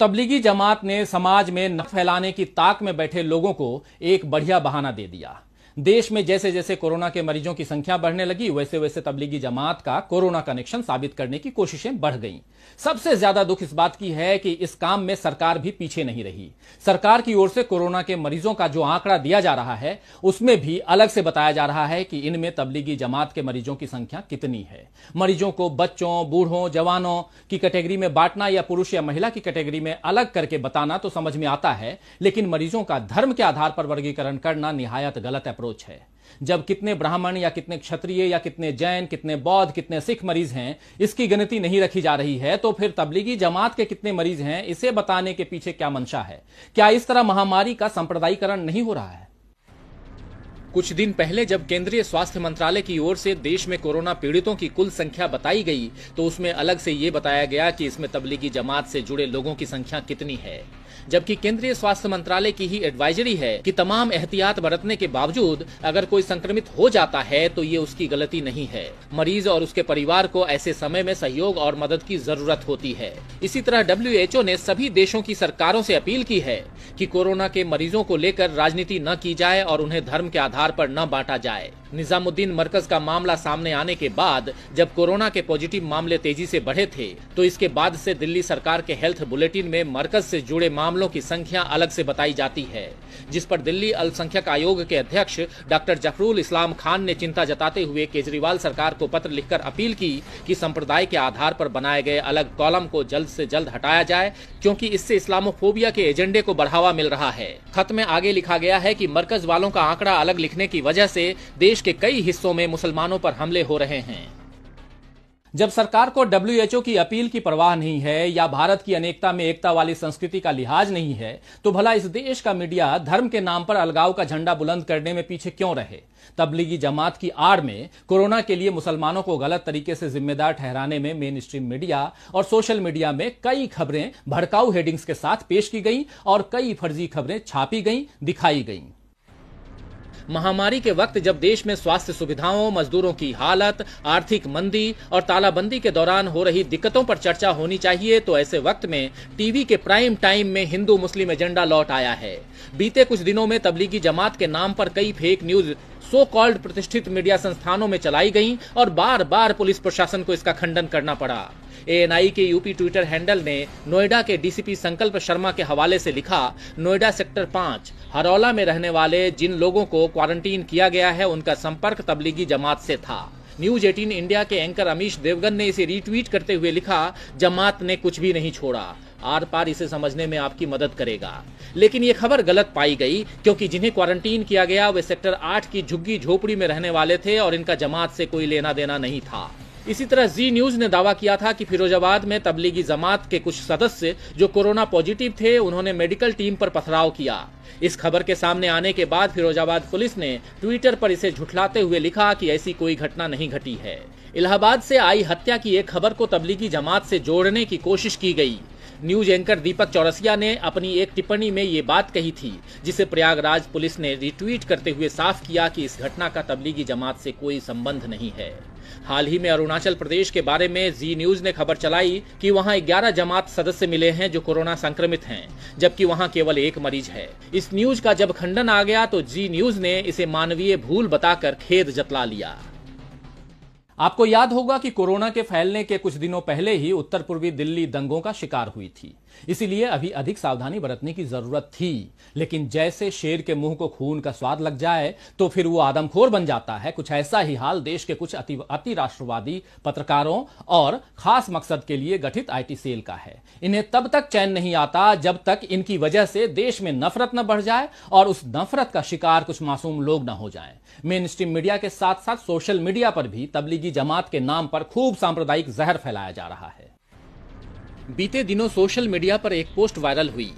तबलीगी जमात ने समाज में न फैलाने की ताक में बैठे लोगों को एक बढ़िया बहाना दे दिया देश में जैसे जैसे कोरोना के मरीजों की संख्या बढ़ने लगी वैसे वैसे तबलीगी जमात का कोरोना कनेक्शन साबित करने की कोशिशें बढ़ गईं। सबसे ज्यादा दुख इस बात की है कि इस काम में सरकार भी पीछे नहीं रही सरकार की ओर से कोरोना के मरीजों का जो आंकड़ा दिया जा रहा है उसमें भी अलग से बताया जा रहा है कि इनमें तबलीगी जमात के मरीजों की संख्या कितनी है मरीजों को बच्चों बूढ़ों जवानों की कैटेगरी में बांटना या पुरुष या महिला की कैटेगरी में अलग करके बताना तो समझ में आता है लेकिन मरीजों का धर्म के आधार पर वर्गीकरण करना निहायत गलत अप्रोच अप्रोच है जब कितने ब्राह्मण या कितने क्षत्रिय या कितने जैन कितने बौद्ध कितने सिख मरीज हैं इसकी गिनती नहीं रखी जा रही है तो फिर तबलीगी जमात के कितने मरीज हैं इसे बताने के पीछे क्या मंशा है क्या इस तरह महामारी का संप्रदायीकरण नहीं हो रहा है कुछ दिन पहले जब केंद्रीय स्वास्थ्य मंत्रालय की ओर से देश में कोरोना पीड़ितों की कुल संख्या बताई गई तो उसमें अलग से ये बताया गया कि इसमें तबलीगी जमात से जुड़े लोगों की संख्या कितनी है जबकि केंद्रीय स्वास्थ्य मंत्रालय की ही एडवाइजरी है कि तमाम एहतियात बरतने के बावजूद अगर कोई संक्रमित हो जाता है तो ये उसकी गलती नहीं है मरीज और उसके परिवार को ऐसे समय में सहयोग और मदद की जरूरत होती है इसी तरह डब्ल्यू ने सभी देशों की सरकारों ऐसी अपील की है की कोरोना के मरीजों को लेकर राजनीति न की जाए और उन्हें धर्म के आधार आरोप न बांटा जाए निजामुद्दीन मरकज का मामला सामने आने के बाद जब कोरोना के पॉजिटिव मामले तेजी से बढ़े थे तो इसके बाद से दिल्ली सरकार के हेल्थ बुलेटिन में मरकज से जुड़े मामलों की संख्या अलग से बताई जाती है जिस पर दिल्ली अल्पसंख्यक आयोग के अध्यक्ष डॉक्टर जफरुल इस्लाम खान ने चिंता जताते हुए केजरीवाल सरकार को पत्र लिखकर अपील की कि संप्रदाय के आधार पर बनाए गए अलग कॉलम को जल्द से जल्द हटाया जाए क्योंकि इससे इस्लामोफोबिया के एजेंडे को बढ़ावा मिल रहा है खत में आगे लिखा गया है कि मरकज वालों का आंकड़ा अलग लिखने की वजह से देश देश के कई हिस्सों में मुसलमानों पर हमले हो रहे हैं जब सरकार को डब्ल्यूएचओ की अपील की परवाह नहीं है या भारत की अनेकता में एकता वाली संस्कृति का लिहाज नहीं है तो भला इस देश का मीडिया धर्म के नाम पर अलगाव का झंडा बुलंद करने में पीछे क्यों रहे तबलीगी जमात की आड़ में कोरोना के लिए मुसलमानों को गलत तरीके से जिम्मेदार ठहराने में मेन स्ट्रीम मीडिया और सोशल मीडिया में कई खबरें भड़काऊ हेडिंग्स के साथ पेश की गई और कई फर्जी खबरें छापी गई दिखाई गईं महामारी के वक्त जब देश में स्वास्थ्य सुविधाओं मजदूरों की हालत आर्थिक मंदी और तालाबंदी के दौरान हो रही दिक्कतों पर चर्चा होनी चाहिए तो ऐसे वक्त में टीवी के प्राइम टाइम में हिंदू मुस्लिम एजेंडा लौट आया है बीते कुछ दिनों में तबलीगी जमात के नाम पर कई फेक न्यूज सो कॉल्ड प्रतिष्ठित मीडिया संस्थानों में चलाई गयी और बार बार पुलिस प्रशासन को इसका खंडन करना पड़ा एएनआई के यूपी ट्विटर हैंडल ने नोएडा के डीसीपी संकल्प शर्मा के हवाले से लिखा नोएडा सेक्टर पांच हरौला में रहने वाले जिन लोगों को क्वारंटीन किया गया है उनका संपर्क तबलीगी जमात से था न्यूज एटीन इंडिया के एंकर अमीश देवगन ने इसे रीट्वीट करते हुए लिखा जमात ने कुछ भी नहीं छोड़ा आर पार इसे समझने में आपकी मदद करेगा लेकिन ये खबर गलत पाई गई क्योंकि जिन्हें क्वारंटीन किया गया वे सेक्टर आठ की झुग्गी झोपड़ी में रहने वाले थे और इनका जमात से कोई लेना देना नहीं था इसी तरह जी न्यूज ने दावा किया था कि फिरोजाबाद में तबलीगी जमात के कुछ सदस्य जो कोरोना पॉजिटिव थे उन्होंने मेडिकल टीम पर पथराव किया इस खबर के सामने आने के बाद फिरोजाबाद पुलिस ने ट्विटर पर इसे झुठलाते हुए लिखा कि ऐसी कोई घटना नहीं घटी है इलाहाबाद से आई हत्या की एक खबर को तबलीगी जमात से जोड़ने की कोशिश की गई न्यूज एंकर दीपक चौरसिया ने अपनी एक टिप्पणी में ये बात कही थी जिसे प्रयागराज पुलिस ने रिट्वीट करते हुए साफ किया कि इस घटना का तबलीगी जमात से कोई संबंध नहीं है हाल ही में अरुणाचल प्रदेश के बारे में जी न्यूज ने खबर चलाई कि वहां 11 जमात सदस्य मिले हैं जो कोरोना संक्रमित हैं जबकि वहां केवल एक मरीज है इस न्यूज का जब खंडन आ गया तो जी न्यूज ने इसे मानवीय भूल बताकर खेद जतला लिया आपको याद होगा कि कोरोना के फैलने के कुछ दिनों पहले ही उत्तर पूर्वी दिल्ली दंगों का शिकार हुई थी इसीलिए अभी अधिक सावधानी बरतने की जरूरत थी लेकिन जैसे शेर के मुंह को खून का स्वाद लग जाए तो फिर वो आदमखोर बन जाता है कुछ ऐसा ही हाल देश के कुछ अति, अति राष्ट्रवादी पत्रकारों और खास मकसद के लिए गठित आईटी सेल का है इन्हें तब तक चैन नहीं आता जब तक इनकी वजह से देश में नफरत न बढ़ जाए और उस नफरत का शिकार कुछ मासूम लोग न हो जाए मेन स्ट्रीम मीडिया के साथ साथ सोशल मीडिया पर भी तबलीगी की जमात के नाम पर खूब सांप्रदायिक जहर फैलाया जा रहा है बीते दिनों सोशल मीडिया पर एक पोस्ट वायरल हुई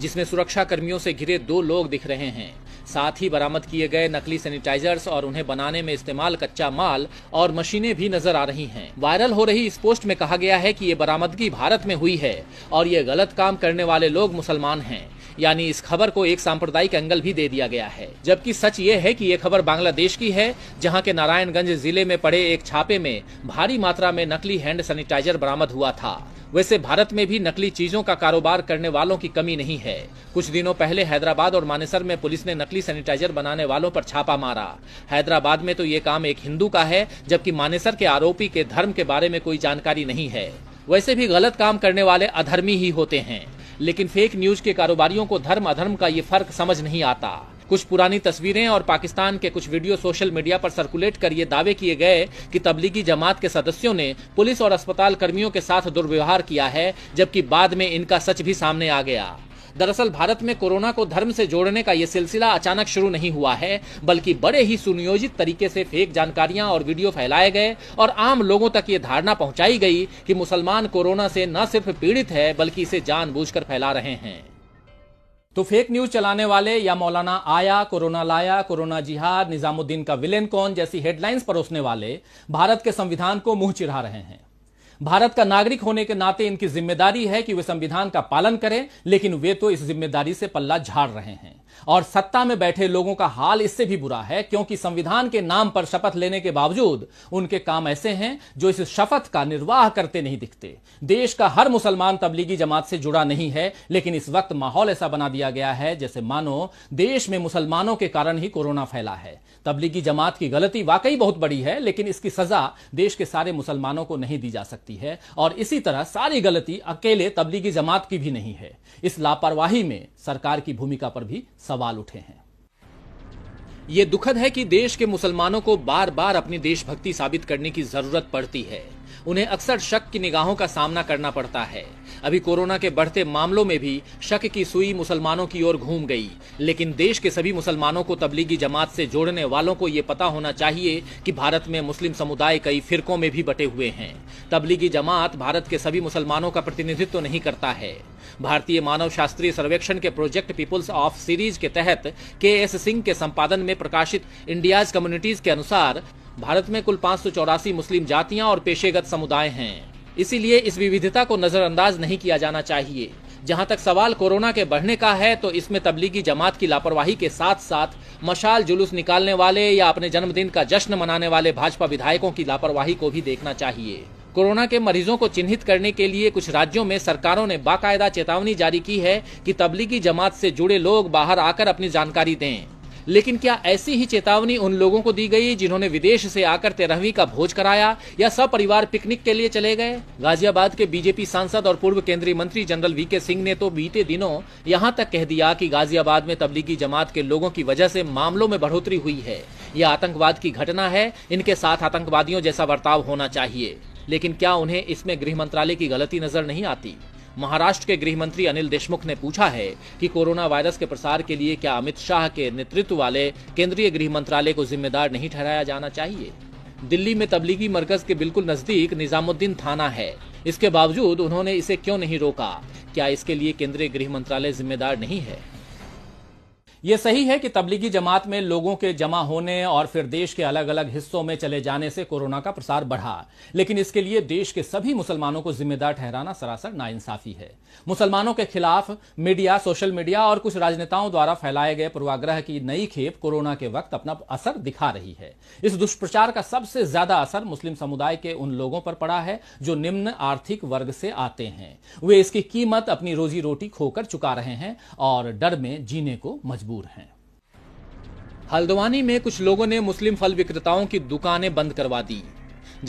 जिसमें सुरक्षा कर्मियों से घिरे दो लोग दिख रहे हैं साथ ही बरामद किए गए नकली सैनिटाइजर्स और उन्हें बनाने में इस्तेमाल कच्चा माल और मशीनें भी नजर आ रही हैं। वायरल हो रही इस पोस्ट में कहा गया है कि ये बरामदगी भारत में हुई है और ये गलत काम करने वाले लोग मुसलमान हैं यानी इस खबर को एक सांप्रदायिक एंगल भी दे दिया गया है जबकि सच ये है कि ये खबर बांग्लादेश की है जहां के नारायणगंज जिले में पड़े एक छापे में भारी मात्रा में नकली हैंड सैनिटाइजर बरामद हुआ था वैसे भारत में भी नकली चीजों का कारोबार करने वालों की कमी नहीं है कुछ दिनों पहले हैदराबाद और मानेसर में पुलिस ने नकली सैनिटाइजर बनाने वालों पर छापा मारा हैदराबाद में तो ये काम एक हिंदू का है जबकि मानेसर के आरोपी के धर्म के बारे में कोई जानकारी नहीं है वैसे भी गलत काम करने वाले अधर्मी ही होते हैं लेकिन फेक न्यूज के कारोबारियों को धर्म अधर्म का ये फर्क समझ नहीं आता कुछ पुरानी तस्वीरें और पाकिस्तान के कुछ वीडियो सोशल मीडिया पर सर्कुलेट कर ये दावे किए गए कि तबलीगी जमात के सदस्यों ने पुलिस और अस्पताल कर्मियों के साथ दुर्व्यवहार किया है जबकि बाद में इनका सच भी सामने आ गया दरअसल भारत में कोरोना को धर्म से जोड़ने का यह सिलसिला अचानक शुरू नहीं हुआ है बल्कि बड़े ही सुनियोजित तरीके से फेक जानकारियां और वीडियो फैलाए गए और आम लोगों तक ये धारणा पहुंचाई गई कि मुसलमान कोरोना से न सिर्फ पीड़ित है बल्कि इसे जानबूझकर फैला रहे हैं तो फेक न्यूज चलाने वाले या मौलाना आया कोरोना लाया कोरोना जिहाद निजामुद्दीन का विलेन कौन जैसी हेडलाइंस परोसने वाले भारत के संविधान को मुंह चिढ़ा रहे हैं भारत का नागरिक होने के नाते इनकी जिम्मेदारी है कि वे संविधान का पालन करें लेकिन वे तो इस जिम्मेदारी से पल्ला झाड़ रहे हैं और सत्ता में बैठे लोगों का हाल इससे भी बुरा है क्योंकि संविधान के नाम पर शपथ लेने के बावजूद उनके काम ऐसे हैं जो इस शपथ का निर्वाह करते नहीं दिखते देश का हर मुसलमान तबलीगी जमात से जुड़ा नहीं है लेकिन इस वक्त माहौल ऐसा बना दिया गया है जैसे मानो देश में मुसलमानों के कारण ही कोरोना फैला है तबलीगी जमात की गलती वाकई बहुत बड़ी है लेकिन इसकी सजा देश के सारे मुसलमानों को नहीं दी जा सकती है और इसी तरह सारी गलती अकेले तबलीगी जमात की भी नहीं है इस लापरवाही में सरकार की भूमिका पर भी सवाल उठे हैं ये दुखद है कि देश के मुसलमानों को बार बार अपनी देशभक्ति साबित करने की जरूरत पड़ती है उन्हें अक्सर शक की निगाहों का सामना करना पड़ता है अभी कोरोना के बढ़ते मामलों में भी शक की सुई मुसलमानों की ओर घूम गई लेकिन देश के सभी मुसलमानों को तबलीगी जमात से जोड़ने वालों को ये पता होना चाहिए कि भारत में मुस्लिम समुदाय कई फिरकों में भी बटे हुए हैं तबलीगी जमात भारत के सभी मुसलमानों का प्रतिनिधित्व नहीं करता है भारतीय मानव शास्त्रीय सर्वेक्षण के प्रोजेक्ट पीपुल्स ऑफ सीरीज के तहत के एस सिंह के संपादन में प्रकाशित इंडियाज कम्युनिटीज के अनुसार भारत में कुल पाँच मुस्लिम जातियाँ और पेशेगत समुदाय है इसीलिए इस विविधता को नजरअंदाज नहीं किया जाना चाहिए जहां तक सवाल कोरोना के बढ़ने का है तो इसमें तबलीगी जमात की लापरवाही के साथ साथ मशाल जुलूस निकालने वाले या अपने जन्मदिन का जश्न मनाने वाले भाजपा विधायकों की लापरवाही को भी देखना चाहिए कोरोना के मरीजों को चिन्हित करने के लिए कुछ राज्यों में सरकारों ने बाकायदा चेतावनी जारी की है कि तबलीगी जमात से जुड़े लोग बाहर आकर अपनी जानकारी दें लेकिन क्या ऐसी ही चेतावनी उन लोगों को दी गई जिन्होंने विदेश से आकर तेरहवीं का भोज कराया या परिवार पिकनिक के लिए चले गए गाजियाबाद के बीजेपी सांसद और पूर्व केंद्रीय मंत्री जनरल वी के सिंह ने तो बीते दिनों यहाँ तक कह दिया की गाजियाबाद में तबलीगी जमात के लोगों की वजह से मामलों में बढ़ोतरी हुई है यह आतंकवाद की घटना है इनके साथ आतंकवादियों जैसा बर्ताव होना चाहिए लेकिन क्या उन्हें इसमें गृह मंत्रालय की गलती नजर नहीं आती महाराष्ट्र के गृह मंत्री अनिल देशमुख ने पूछा है कि कोरोना वायरस के प्रसार के लिए क्या अमित शाह के नेतृत्व वाले केंद्रीय गृह मंत्रालय को जिम्मेदार नहीं ठहराया जाना चाहिए दिल्ली में तबलीगी मरकज के बिल्कुल नजदीक निजामुद्दीन थाना है इसके बावजूद उन्होंने इसे क्यों नहीं रोका क्या इसके लिए केंद्रीय गृह मंत्रालय जिम्मेदार नहीं है ये सही है कि तबलीगी जमात में लोगों के जमा होने और फिर देश के अलग अलग हिस्सों में चले जाने से कोरोना का प्रसार बढ़ा लेकिन इसके लिए देश के सभी मुसलमानों को जिम्मेदार ठहराना सरासर नाइंसाफी है मुसलमानों के खिलाफ मीडिया सोशल मीडिया और कुछ राजनेताओं द्वारा फैलाए गए पूर्वाग्रह की नई खेप कोरोना के वक्त अपना असर दिखा रही है इस दुष्प्रचार का सबसे ज्यादा असर मुस्लिम समुदाय के उन लोगों पर पड़ा है जो निम्न आर्थिक वर्ग से आते हैं वे इसकी कीमत अपनी रोजी रोटी खोकर चुका रहे हैं और डर में जीने को मजबूर मजबूर हैं हल्द्वानी में कुछ लोगों ने मुस्लिम फल विक्रेताओं की दुकानें बंद करवा दी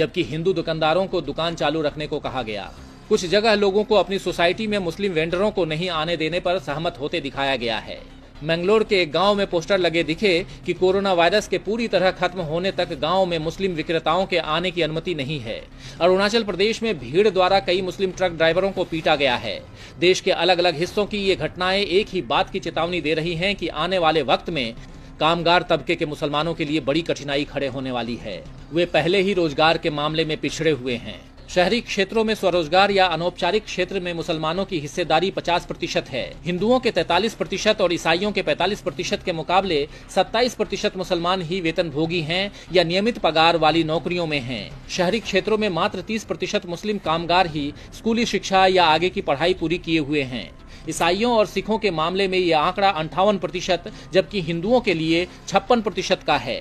जबकि हिंदू दुकानदारों को दुकान चालू रखने को कहा गया कुछ जगह लोगों को अपनी सोसाइटी में मुस्लिम वेंडरों को नहीं आने देने पर सहमत होते दिखाया गया है मैंगलोर के एक गांव में पोस्टर लगे दिखे कि कोरोना वायरस के पूरी तरह खत्म होने तक गांव में मुस्लिम विक्रेताओं के आने की अनुमति नहीं है अरुणाचल प्रदेश में भीड़ द्वारा कई मुस्लिम ट्रक ड्राइवरों को पीटा गया है देश के अलग अलग हिस्सों की ये घटनाएं एक ही बात की चेतावनी दे रही है की आने वाले वक्त में कामगार तबके के मुसलमानों के लिए बड़ी कठिनाई खड़े होने वाली है वे पहले ही रोजगार के मामले में पिछड़े हुए हैं शहरी क्षेत्रों में स्वरोजगार या अनौपचारिक क्षेत्र में मुसलमानों की हिस्सेदारी 50 प्रतिशत है हिंदुओं के 43 प्रतिशत और ईसाइयों के 45 प्रतिशत के मुकाबले 27 प्रतिशत मुसलमान ही वेतन भोगी है या नियमित पगार वाली नौकरियों में है शहरी क्षेत्रों में मात्र 30 प्रतिशत मुस्लिम कामगार ही स्कूली शिक्षा या आगे की पढ़ाई पूरी किए हुए हैं ईसाइयों और सिखों के मामले में ये आंकड़ा अंठावन प्रतिशत जबकि हिंदुओं के लिए छप्पन प्रतिशत का है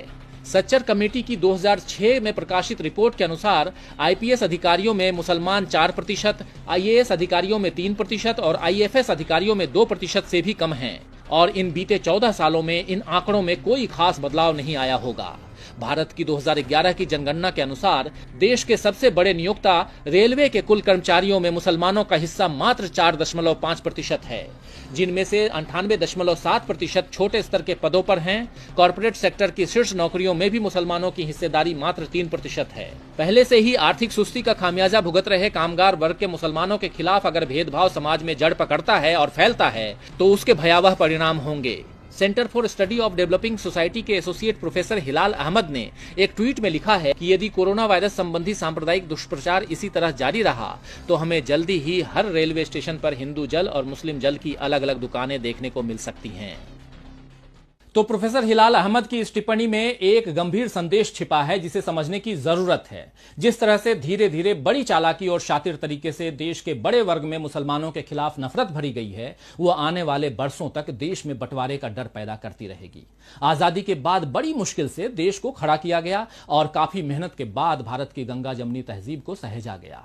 सच्चर कमेटी की 2006 में प्रकाशित रिपोर्ट के अनुसार आईपीएस अधिकारियों में मुसलमान चार प्रतिशत आई अधिकारियों में तीन प्रतिशत और आईएफएस अधिकारियों में दो प्रतिशत से भी कम हैं और इन बीते चौदह सालों में इन आंकड़ों में कोई खास बदलाव नहीं आया होगा भारत की 2011 की जनगणना के अनुसार देश के सबसे बड़े नियोक्ता रेलवे के कुल कर्मचारियों में मुसलमानों का हिस्सा मात्र चार दशमलव पाँच प्रतिशत है जिनमें से अंठानवे दशमलव सात प्रतिशत छोटे स्तर के पदों पर हैं कॉरपोरेट सेक्टर की शीर्ष नौकरियों में भी मुसलमानों की हिस्सेदारी मात्र तीन प्रतिशत है पहले से ही आर्थिक सुस्ती का खामियाजा भुगत रहे कामगार वर्ग के मुसलमानों के खिलाफ अगर भेदभाव समाज में जड़ पकड़ता है और फैलता है तो उसके भयावह परिणाम होंगे centre for study of developing society के एसोसिएट प्रोफेसर हिलाल अहमद ने एक ट्वीट में लिखा है कि यदि कोरोना वायरस संबंधी सांप्रदायिक दुष्प्रचार इसी तरह जारी रहा तो हमें जल्दी ही हर रेलवे स्टेशन पर हिंदू जल और मुस्लिम जल की अलग अलग दुकानें देखने को मिल सकती हैं तो प्रोफेसर हिलाल अहमद की इस टिप्पणी में एक गंभीर संदेश छिपा है जिसे समझने की जरूरत है जिस तरह से धीरे धीरे बड़ी चालाकी और शातिर तरीके से देश के बड़े वर्ग में मुसलमानों के खिलाफ नफरत भरी गई है वह आने वाले बरसों तक देश में बंटवारे का डर पैदा करती रहेगी आजादी के बाद बड़ी मुश्किल से देश को खड़ा किया गया और काफी मेहनत के बाद भारत की गंगा जमनी तहजीब को सहेजा गया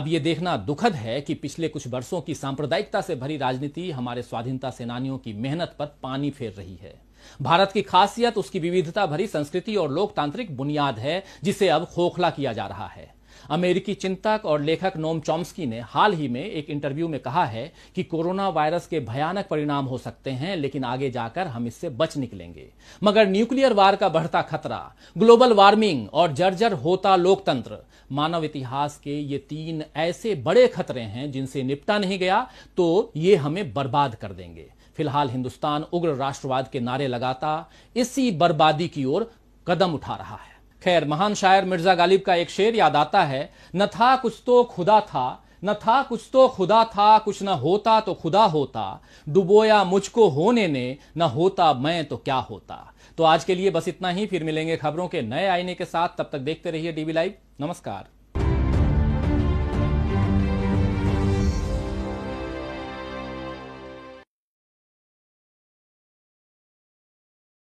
अब यह देखना दुखद है कि पिछले कुछ वर्षों की सांप्रदायिकता से भरी राजनीति हमारे स्वाधीनता सेनानियों की मेहनत पर पानी फेर रही है भारत की खासियत उसकी विविधता भरी संस्कृति और लोकतांत्रिक बुनियाद है जिसे अब खोखला किया जा रहा है अमेरिकी चिंतक और लेखक नोम चॉम्स्की ने हाल ही में एक इंटरव्यू में कहा है कि कोरोना वायरस के भयानक परिणाम हो सकते हैं लेकिन आगे जाकर हम इससे बच निकलेंगे मगर न्यूक्लियर वार का बढ़ता खतरा ग्लोबल वार्मिंग और जर्जर होता लोकतंत्र मानव इतिहास के ये तीन ऐसे बड़े खतरे हैं जिनसे निपटा नहीं गया तो ये हमें बर्बाद कर देंगे फिलहाल हिंदुस्तान उग्र राष्ट्रवाद के नारे लगाता इसी बर्बादी की ओर कदम उठा रहा है खैर महान शायर मिर्जा गालिब का एक शेर याद आता है न था कुछ तो खुदा था न था कुछ तो खुदा था कुछ न होता तो खुदा होता डुबोया मुझको होने ने न होता मैं तो क्या होता तो आज के लिए बस इतना ही फिर मिलेंगे खबरों के नए आईने के साथ तब तक देखते रहिए डीवी लाइव नमस्कार